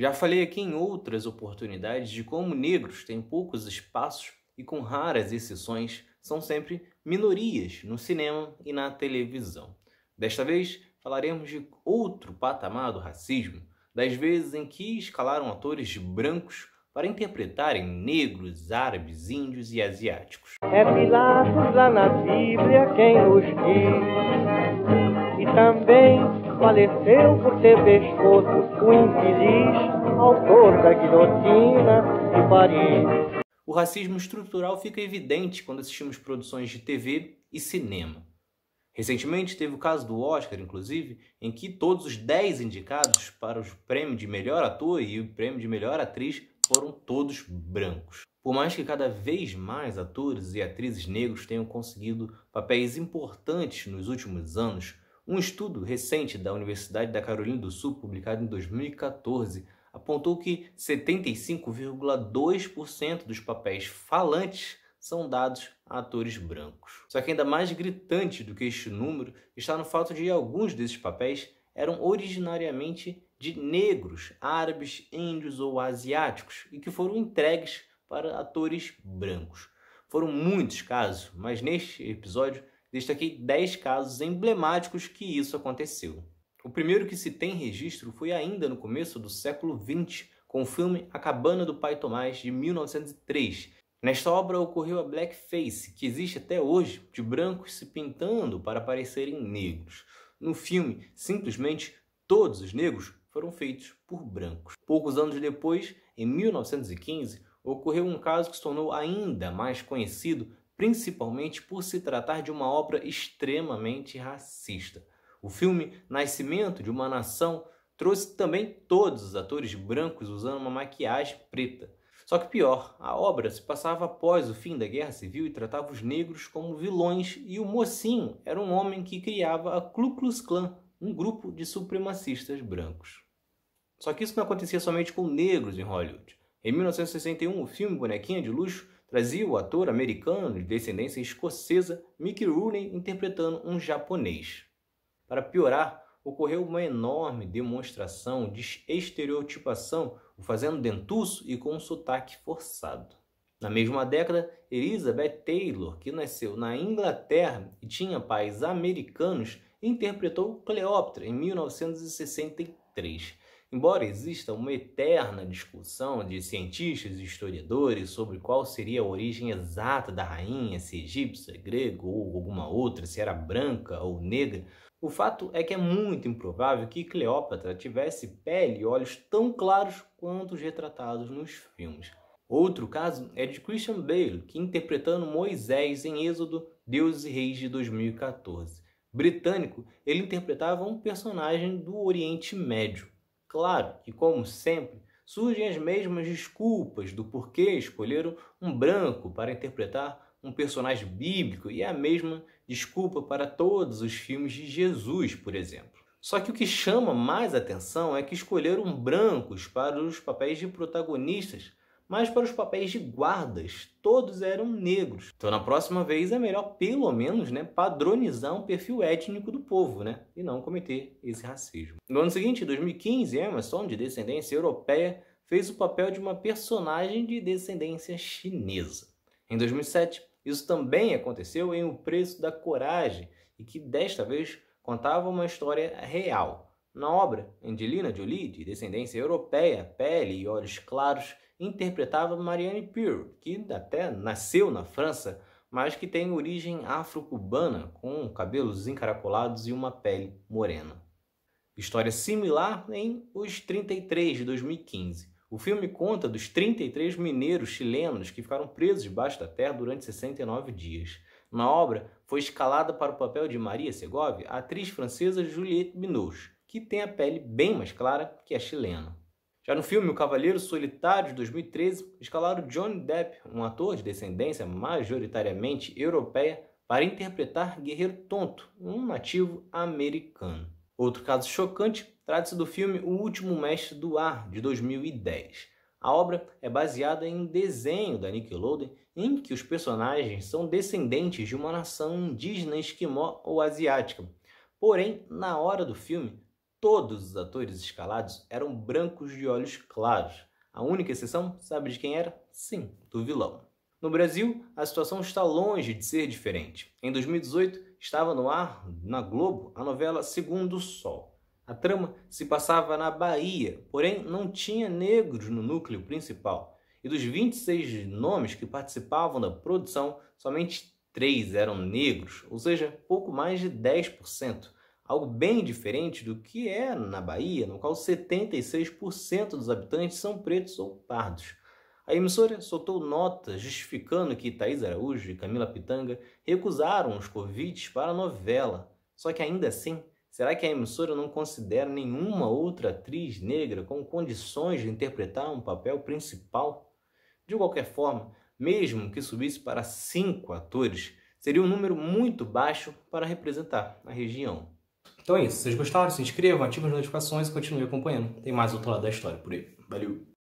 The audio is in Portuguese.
Já falei aqui em outras oportunidades de como negros têm poucos espaços e, com raras exceções, são sempre minorias no cinema e na televisão. Desta vez, falaremos de outro patamar do racismo, das vezes em que escalaram atores brancos para interpretarem negros, árabes, índios e asiáticos. É Pilatos lá na Bíblia quem e também faleceu por ter pescoço o infeliz autor da guilhotina de Paris. O racismo estrutural fica evidente quando assistimos produções de TV e cinema. Recentemente teve o caso do Oscar, inclusive, em que todos os 10 indicados para o prêmio de melhor ator e o prêmio de melhor atriz foram todos brancos. Por mais que cada vez mais atores e atrizes negros tenham conseguido papéis importantes nos últimos anos, um estudo recente da Universidade da Carolina do Sul, publicado em 2014, apontou que 75,2% dos papéis falantes são dados a atores brancos. Só que ainda mais gritante do que este número está no fato de alguns desses papéis eram originariamente de negros, árabes, índios ou asiáticos e que foram entregues para atores brancos. Foram muitos casos, mas neste episódio Destaquei 10 casos emblemáticos que isso aconteceu. O primeiro que se tem registro foi ainda no começo do século XX, com o filme A Cabana do Pai Tomás, de 1903. Nesta obra ocorreu a blackface, que existe até hoje, de brancos se pintando para parecerem negros. No filme, simplesmente todos os negros foram feitos por brancos. Poucos anos depois, em 1915, ocorreu um caso que se tornou ainda mais conhecido principalmente por se tratar de uma obra extremamente racista. O filme Nascimento de uma Nação trouxe também todos os atores brancos usando uma maquiagem preta. Só que pior, a obra se passava após o fim da Guerra Civil e tratava os negros como vilões e o mocinho era um homem que criava a Ku Klux Klan, um grupo de supremacistas brancos. Só que isso não acontecia somente com negros em Hollywood. Em 1961, o filme Bonequinha de Luxo trazia o ator americano de descendência escocesa Mickey Rooney interpretando um japonês. Para piorar, ocorreu uma enorme demonstração de estereotipação, o fazendo dentuço e com um sotaque forçado. Na mesma década, Elizabeth Taylor, que nasceu na Inglaterra e tinha pais americanos, interpretou Cleópatra em 1963. Embora exista uma eterna discussão de cientistas e historiadores sobre qual seria a origem exata da rainha, se é egípcia, grega ou alguma outra, se era branca ou negra, o fato é que é muito improvável que Cleópatra tivesse pele e olhos tão claros quanto os retratados nos filmes. Outro caso é de Christian Bale, que interpretando Moisés em Êxodo, Deus e Reis de 2014. Britânico, ele interpretava um personagem do Oriente Médio. Claro que, como sempre, surgem as mesmas desculpas do porquê escolheram um branco para interpretar um personagem bíblico e a mesma desculpa para todos os filmes de Jesus, por exemplo. Só que o que chama mais atenção é que escolheram brancos para os papéis de protagonistas mas para os papéis de guardas, todos eram negros. Então, na próxima vez, é melhor, pelo menos, né, padronizar um perfil étnico do povo, né, e não cometer esse racismo. No ano seguinte, 2015, Emerson, de descendência europeia, fez o papel de uma personagem de descendência chinesa. Em 2007, isso também aconteceu em O Preço da Coragem, e que desta vez contava uma história real. Na obra, Angelina Jolie, de descendência europeia, pele e olhos claros, interpretava Marianne Pure, que até nasceu na França, mas que tem origem afro-cubana, com cabelos encaracolados e uma pele morena. História similar em Os 33, de 2015. O filme conta dos 33 mineiros chilenos que ficaram presos debaixo da terra durante 69 dias. Na obra, foi escalada para o papel de Maria Segovia a atriz francesa Juliette Binoche, que tem a pele bem mais clara que a chilena. Já é no filme O Cavaleiro Solitário de 2013, escalaram Johnny Depp, um ator de descendência majoritariamente europeia, para interpretar Guerreiro Tonto, um nativo americano. Outro caso chocante trata-se do filme O Último Mestre do Ar, de 2010. A obra é baseada em um desenho da Nickelodeon em que os personagens são descendentes de uma nação indígena esquimó ou asiática. Porém, na hora do filme, Todos os atores escalados eram brancos de olhos claros. A única exceção, sabe de quem era? Sim, do vilão. No Brasil, a situação está longe de ser diferente. Em 2018, estava no ar, na Globo, a novela Segundo Sol. A trama se passava na Bahia, porém não tinha negros no núcleo principal. E dos 26 nomes que participavam da produção, somente 3 eram negros, ou seja, pouco mais de 10% algo bem diferente do que é na Bahia, no qual 76% dos habitantes são pretos ou pardos. A emissora soltou notas justificando que Thaís Araújo e Camila Pitanga recusaram os convites para a novela. Só que ainda assim, será que a emissora não considera nenhuma outra atriz negra com condições de interpretar um papel principal? De qualquer forma, mesmo que subisse para cinco atores, seria um número muito baixo para representar a região. Então é isso. Se vocês gostaram, se inscrevam, ativem as notificações e continuem acompanhando. Tem mais outro lado da história por aí. Valeu!